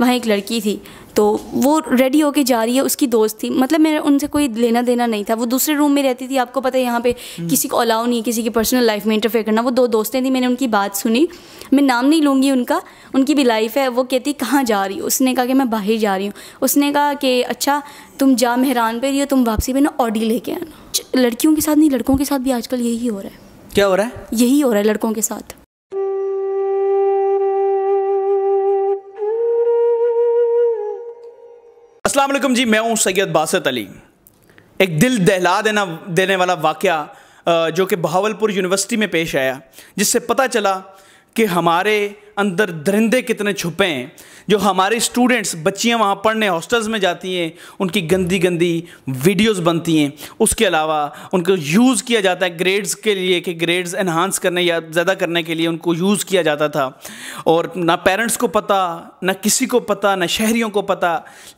वहाँ एक लड़की थी तो वो रेडी होके जा रही है उसकी दोस्त थी मतलब मेरा उनसे कोई लेना देना नहीं था वो दूसरे रूम में रहती थी आपको पता है यहाँ पे हम्म। किसी को अलाउ नहीं किसी की पर्सनल लाइफ में इंटरफेयर करना वो दो दोस्तें थी मैंने उनकी बात सुनी मैं नाम नहीं लूँगी उनका उनकी भी लाइफ है वो कहती कहाँ जा रही हो उसने कहा कि मैं बाहर जा रही हूँ उसने कहा कि अच्छा तुम जा मेहरान पर रही हो तुम वापसी में ना ऑडी लेके आना लड़कियों के साथ नहीं लड़कों के साथ भी आजकल यही हो रहा है क्या हो रहा है यही हो रहा है लड़कों के साथ असलम जी मैं हूँ सैयद बासत अली एक दिल दहला देना देने वाला वाक़ जो कि बहावलपुर यूनिवर्सिटी में पेश आया जिससे पता चला कि हमारे अंदर दरिंदे कितने छुपे हैं जो हमारे स्टूडेंट्स बच्चियां वहाँ पढ़ने हॉस्टल्स में जाती हैं उनकी गंदी गंदी वीडियोस बनती हैं उसके अलावा उनको यूज़ किया जाता है ग्रेड्स के लिए कि ग्रेड्स इन्हांस करने या ज़्यादा करने के लिए उनको यूज़ किया जाता था और ना पेरेंट्स को पता ना किसी को पता ना शहरीों को पता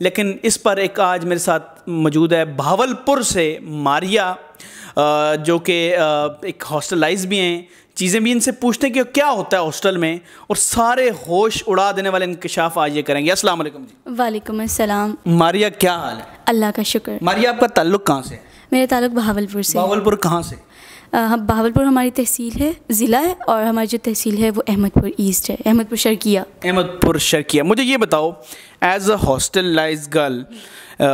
लेकिन इस पर एक आज मेरे साथ मौजूद है भावलपुर से मारिया जो कि एक हॉस्टलाइज भी हैं चीज़ें भी इनसे पूछते हैं कि क्या होता है हॉस्टल में और सारे होश उड़ा देने वाले इंकशाफ आज ये करेंगे असल जी वालेकुम अस्सलाम मारिया क्या हाल है अल्लाह का शुक्र मारिया आपका ताल्लुक कहाँ से मेरा ताल्लुक बहावलपुर से बहावलपुर कहाँ से हम बहावलपुर हमारी तहसील है ज़िला है और हमारी जो तहसील है वो अहमदपुर ईस्ट है अहमदपुर शर्किया अहमदपुर शर्किया मुझे ये बताओ एज अ हॉस्टलाइज गर्ल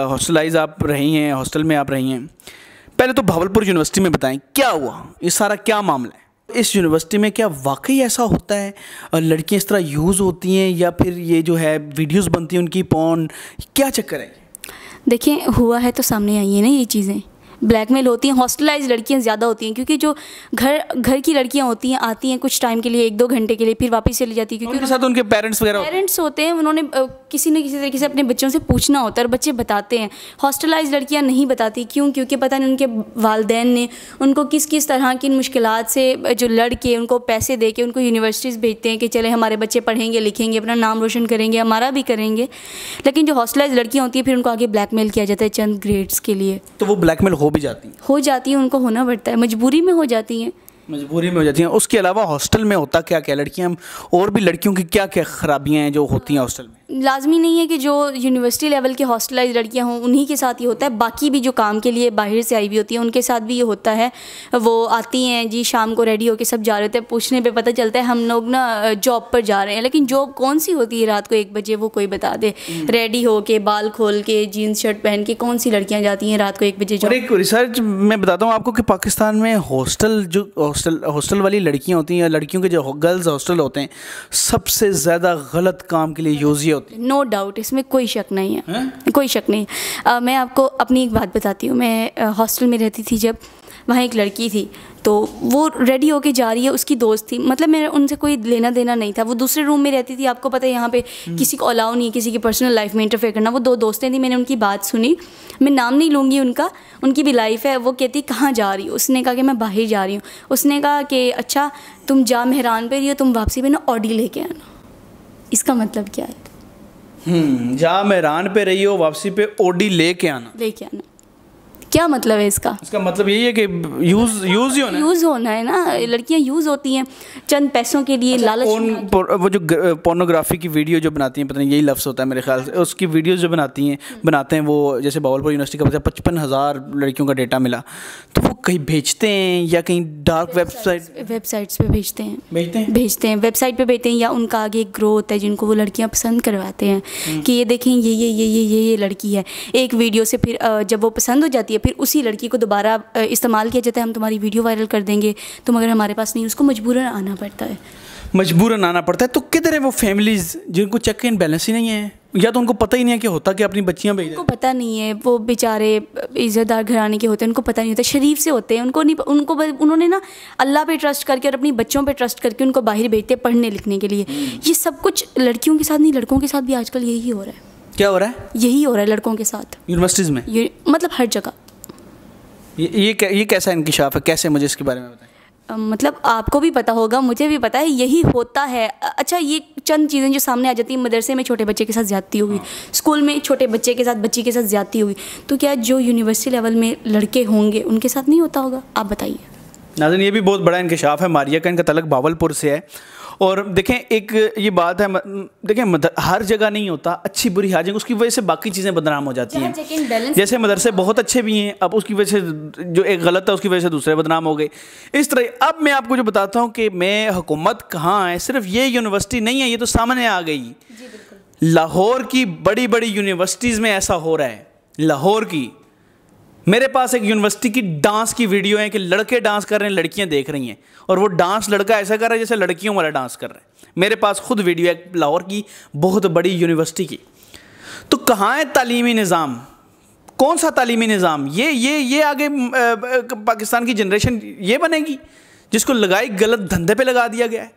हॉस्टलाइज आप रही हैं हॉस्टल में आप रही हैं पहले तो भावलपुर यूनिवर्सिटी में बताएं क्या हुआ ये सारा क्या मामला है इस यूनिवर्सिटी में क्या वाकई ऐसा होता है लड़कियाँ इस तरह यूज़ होती हैं या फिर ये जो है वीडियोस बनती हैं उनकी पॉन क्या चक्कर है देखिए हुआ है तो सामने आई है ना ये चीज़ें ब्लैकमेल होती हैं हॉस्टलाइज लड़कियाँ ज़्यादा होती हैं क्योंकि जो घर घर की लड़कियाँ होती हैं आती हैं कुछ टाइम के लिए एक दो घंटे के लिए फिर वापस चली जाती हैं क्योंकि उनके साथ उनके पेरेंट्स वगैरह पेरेंट्स होते हैं उन्होंने किसी न किसी तरीके से अपने बच्चों से पूछना होता है और बच्चे बताते हैं हॉस्टलाइज लड़कियाँ नहीं बताती क्यों क्योंकि पता नहीं उनके वालदेन ने उनको किस किस तरह की मुश्किल से जो लड़के उनको पैसे दे के उनको यूनिवर्सिटीज़ भेजते हैं कि चले हमारे बच्चे पढ़ेंगे लिखेंगे अपना नाम रोशन करेंगे हमारा भी करेंगे लेकिन जो हॉस्टलाइज लड़कियाँ होती हैं फिर उनको आगे ब्लैकमेल किया जाता है चंद ग्रेड्स के लिए तो वो ब्लैकमेल हो भी जाती है हो जाती है उनको होना पड़ता है मजबूरी में हो जाती हैं मजबूरी में हो जाती हैं उसके अलावा हॉस्टल में होता क्या क्या लड़कियाँ और भी लड़कियों की क्या क्या खराबियाँ हैं जो होती हैं हॉस्टल में लाजमी नहीं है कि जो यूनिवर्सिटी लेवल के हॉस्टलाइज लड़कियां हों उन्हीं के साथ ये होता है बाकी भी जो काम के लिए बाहर से आई हुई होती हैं उनके साथ भी ये होता है वो आती हैं जी शाम को रेडी होकर सब जा रहे होते हैं पूछने पे पता चलता है हम लोग ना जॉब पर जा रहे हैं लेकिन जॉब कौन सी होती है रात को एक बजे वो कोई बता दे रेडी हो के बाल खोल के जीन्स शर्ट पहन के कौन सी लड़कियाँ जाती हैं रात को एक बजे जॉब एक रिसर्च मैं बताता हूँ आपको कि पाकिस्तान में हॉस्टल जो हॉस्टल हॉस्टल वाली लड़कियाँ होती हैं या लड़कियों के जो गर्ल्स हॉस्टल होते हैं सबसे ज़्यादा गलत काम के लिए यूज़ होती नो डाउट इसमें कोई शक नहीं है, है? कोई शक नहीं आ, मैं आपको अपनी एक बात बताती हूँ मैं हॉस्टल में रहती थी जब वहाँ एक लड़की थी तो वो रेडी होके जा रही है उसकी दोस्त थी मतलब मेरा उनसे कोई लेना देना नहीं था वो दूसरे रूम में रहती थी आपको पता है यहाँ पे हम्म। किसी को अलाउ नहीं किसी की पर्सनल लाइफ में इंटरफेयर करना वो दो दोस्तें थी मैंने उनकी बात सुनी मैं नाम नहीं लूँगी उनका उनकी भी लाइफ है वो कहती कहाँ जा रही हो उसने कहा कि मैं बाहर जा रही हूँ उसने कहा कि अच्छा तुम जा मेहरान पर रही हो तुम वापसी पर ना ऑडी लेके आना इसका मतलब क्या है हम्म, जा जहाँ मेहरान पे रही हो वापसी पे ओडी लेके आना लेके आना क्या मतलब है इसका इसका मतलब यही है कि यूज यूज ही होना यूज होना है ना लड़कियां यूज होती हैं चंद पैसों के लिए अच्छा, लालच वो जो पोर्नोग्राफी की वीडियो जो बनाती हैं पता नहीं यही लफ्ज़ होता है मेरे ख्याल से उसकी वीडियो जो बनाती हैं हम्म। बनाते हैं वो जैसे बावलपुर यूनिवर्सिटी का पचपन हज़ार लड़कियों का डेटा मिला तो वो कहीं भेजते हैं या कहीं डार्क वेबसाइट वेबसाइट्स पे भेजते हैं भेजते हैं भेजते हैं वेबसाइट पे भेजते हैं या उनका आगे ग्रोथ है जिनको वो लड़कियाँ पसंद करवाते हैं हम्म। कि ये देखें ये ये ये ये ये ये लड़की है एक वीडियो से फिर जब वो पसंद हो जाती है फिर उसी लड़की को दोबारा इस्तेमाल किया जाता है हम तुम्हारी वीडियो वायरल कर देंगे तो मगर हमारे पास नहीं उसको मजबूरन आना पड़ता है मजबूरन आना पड़ता है तो किधर है वो फैमिलीज़ जिनको चेक एंड बैलेंस ही नहीं है या तो उनको पता ही नहीं है कि होता कि अपनी बच्चियाँ भेज उनको पता नहीं है वो बेचारे इज्जतदार घराने के होते हैं उनको पता नहीं होता शरीफ से होते हैं उनको नहीं उनको उन्होंने ना अल्लाह पे ट्रस्ट करके और अपनी बच्चों पे ट्रस्ट करके उनको बाहर भेजते हैं पढ़ने लिखने के लिए ये सब कुछ लड़कियों के साथ नहीं लड़कों के साथ भी आजकल यही हो रहा है क्या हो रहा है यही हो रहा है लड़कों के साथ यूनिवर्सिटीज़ में मतलब हर जगह ये ये ये कैसा इंकशाफ है कैसे मुझे इसके बारे में बताएं मतलब आपको भी पता होगा मुझे भी पता है यही होता है अच्छा ये चंद चीज़ें जो सामने आ जाती हैं मदरसे में छोटे बच्चे के साथ ज्यादती हुई हाँ। स्कूल में छोटे बच्चे के साथ बच्ची के साथ ज्यादती हुई तो क्या जो यूनिवर्सिटी लेवल में लड़के होंगे उनके साथ नहीं होता होगा आप बताइए नाजन ये भी बहुत बड़ा इंकशाफ है मारिया का इनका तलक बावलपुर से है और देखें एक ये बात है देखें हर जगह नहीं होता अच्छी बुरी हर जगह उसकी वजह से बाकी चीज़ें बदनाम हो जाती हैं जैसे मदरसे बहुत अच्छे भी हैं अब उसकी वजह से जो एक गलत था उसकी वजह से दूसरे बदनाम हो गए इस तरह अब मैं आपको जो बताता हूँ कि मैं हुकूमत कहाँ है सिर्फ ये यूनिवर्सिटी नहीं है ये तो सामने आ गई लाहौर की बड़ी बड़ी यूनिवर्सिटीज़ में ऐसा हो रहा है लाहौर की मेरे पास एक यूनिवर्सिटी की डांस की वीडियो है कि लड़के डांस कर रहे हैं लड़कियां देख रही हैं और वो डांस लड़का ऐसा कर रहा है जैसे लड़कियों वाला डांस कर रहे हैं मेरे पास खुद वीडियो है लाहौर की बहुत बड़ी यूनिवर्सिटी की तो कहाँ है तालीमी निज़ाम कौन सा तालीमी निज़ाम ये ये ये आगे पाकिस्तान की जनरेशन ये बनेगी जिसको लगाई गलत धंधे पे लगा दिया गया है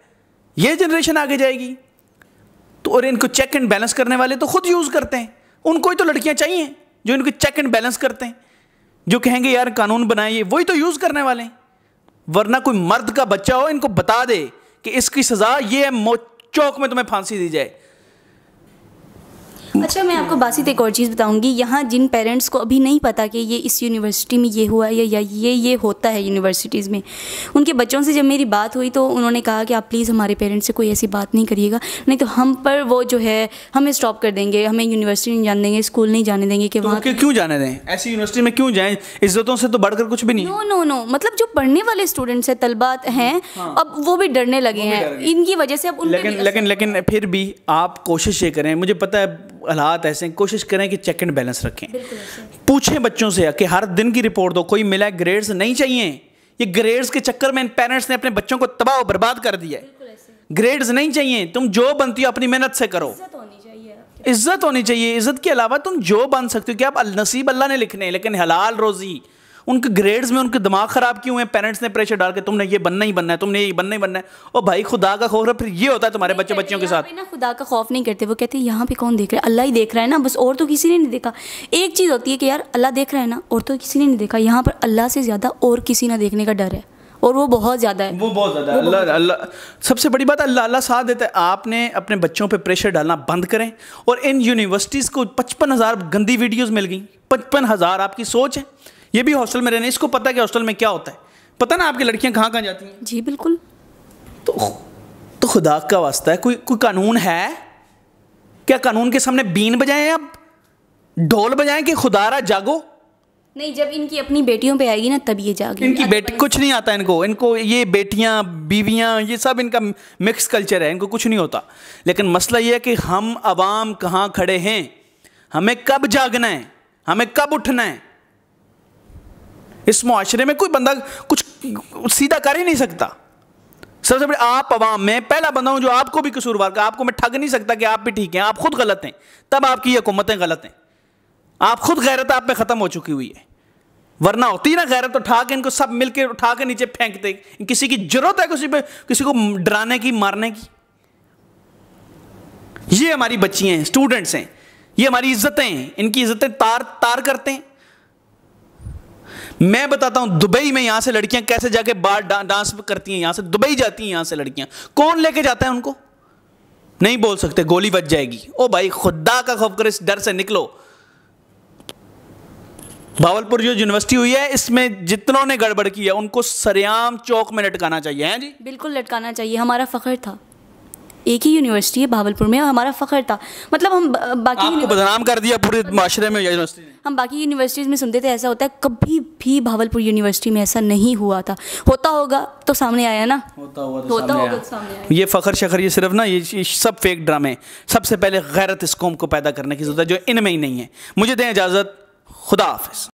ये जनरेशन आगे जाएगी तो और इनको चेक एंड बैलेंस करने वाले तो खुद यूज़ करते हैं उनको ही तो लड़कियां चाहिए जो इनको चेक एंड बैलेंस करते हैं जो कहेंगे यार कानून बनाइए वही तो यूज़ करने वाले वरना कोई मर्द का बच्चा हो इनको बता दे कि इसकी सज़ा ये है चौक में तुम्हें फांसी दी जाए अच्छा मैं आपको बासित एक और चीज़ बताऊंगी यहाँ जिन पेरेंट्स को अभी नहीं पता कि ये इस यूनिवर्सिटी में ये हुआ है या ये ये होता है यूनिवर्सिटीज़ में उनके बच्चों से जब मेरी बात हुई तो उन्होंने कहा कि आप प्लीज़ हमारे पेरेंट्स से कोई ऐसी बात नहीं करिएगा नहीं तो हम पर वो जो है हमें स्टॉप कर देंगे हमें यूनिवर्सिटी नहीं जाने देंगे स्कूल नहीं जाने देंगे कि तो वहाँ क्यों जाने दें ऐसी यूनिवर्सिटी में क्यों जाएँ इज्जतों से तो बढ़कर कुछ भी नहीं नो नो नो मतलब जो पढ़ने वाले स्टूडेंट्स हैं तलबात हैं हाँ। अब वो भी डरने लगे हैं इनकी वजह से अब लेकिन लेकिन लेकिन फिर भी आप कोशिश ये करें मुझे पता है हालात ऐसे हैं कोशिश करें कि चेक एंड बैलेंस रखें पूछें बच्चों से कि हर दिन की रिपोर्ट दो कोई मिला ग्रेड्स नहीं चाहिए ये ग्रेड्स के चक्कर में इन पेरेंट्स ने अपने बच्चों को तबाह बर्बाद कर दिया है ग्रेड्स नहीं चाहिए तुम जो बनती हो अपनी मेहनत से करो इज्जत होनी चाहिए इज्जत के अलावा तुम जो बन सकते हो कि आप नसीब अल्लाह ने लिखने लेकिन हलाल रोज़ी उनके ग्रेड्स में उनके दिमाग ख़राब क्यों है पेरेंट्स ने प्रेशर डाल के तुमने ये बनना ही बनना है तुमने ये बनना ही बनना है और भाई खुदा का खौफ है फिर ये होता है तुम्हारे बच्चे बच्चों के साथ ना खुदा का खौफ नहीं करते वो कहते हैं यहाँ पे कौन देख रहा है अल्लाह ही देख रहा है ना बस और तो किसी ने नहीं देखा एक चीज़ होती है कि यार अल्लाह देख रहा है ना और तो किसी ने नहीं देखा यहाँ पर अल्लाह से ज़्यादा और किसी ना देखने का डर है और वो बहुत ज़्यादा है वो बहुत ज़्यादा अल्लाह अल्लाह सबसे बड़ी बात अल्लाह अल्लाह साथ देता है आपने अपने बच्चों पे प्रेशर डालना बंद करें और इन यूनिवर्सिटीज़ को पचपन हज़ार गंदी वीडियोस मिल गई पचपन हज़ार आपकी सोच है ये भी हॉस्टल में रहने इसको पता है कि हॉस्टल में क्या होता है पता ना आपकी लड़कियाँ कहाँ कहाँ जाती हैं जी बिल्कुल तो तो खुदा का वास्ता है कोई कोई कानून है क्या कानून के सामने बीन बजाएं आप ढोल बजाएं कि खुदारा जागो नहीं जब इनकी अपनी बेटियों पे आएगी ना तब ये जागे इनकी बेटी कुछ नहीं आता इनको इनको ये बेटियां बीवियां ये सब इनका मिक्स कल्चर है इनको कुछ नहीं होता लेकिन मसला ये है कि हम आवाम कहाँ खड़े हैं हमें कब जागना है हमें कब उठना है इस माशरे में कोई बंदा कुछ सीधा कर ही नहीं सकता सबसे बड़े आप आवाम में पहला बंदा हूँ जो आपको भी कसूरवार का आपको मैं ठग नहीं सकता कि आप भी ठीक हैं आप खुद गलत हैं तब आपकी हुकूमतें गलत हैं आप खुद गैरत आप में ख़त्म हो चुकी हुई है वरना होती ना गैरत उठा के इनको सब मिलकर उठा के नीचे फेंकते किसी की जरूरत है किसी पर किसी को डराने की मारने की ये हमारी बच्चियाँ हैं स्टूडेंट्स हैं ये हमारी इज्जतें हैं इनकी इज्जतें तार तार करते हैं मैं बताता हूं दुबई में यहां से लड़कियां कैसे जाके बाहर डा, डांस करती हैं यहां से दुबई जाती हैं यहां से लड़कियां कौन लेके जाता है उनको नहीं बोल सकते गोली बच जाएगी ओ भाई खुदा का खौफ कर इस डर से निकलो भावलपुर जो यूनिवर्सिटी हुई है इसमें जितनों ने गड़बड़ की है उनको सरेआम चौक में लटकाना चाहिए हैं जी बिल्कुल लटकाना चाहिए हमारा फखर था एक ही यूनिवर्सिटी है भावलपुर में हमारा फ़ख्र था मतलब हम बाकी आपको बदनाम कर दिया पूरे माशरे में यूनिवर्सिटी हम बाकी यूनिवर्सिटीज़ में सुनते थे ऐसा होता है कभी भी भावलपुर यूनिवर्सिटी में ऐसा नहीं हुआ था होता होगा तो सामने आया ना होता होगा तो होता होगा तो सामने आया ये फ़ख्र शखर ये सिर्फ ना ये सब फेक ड्रामे सबसे पहले गैरत इस कौम को पैदा करने की ज़रूरत है जो इनमें ही नहीं है मुझे दें इजाज़त खुदा हाफ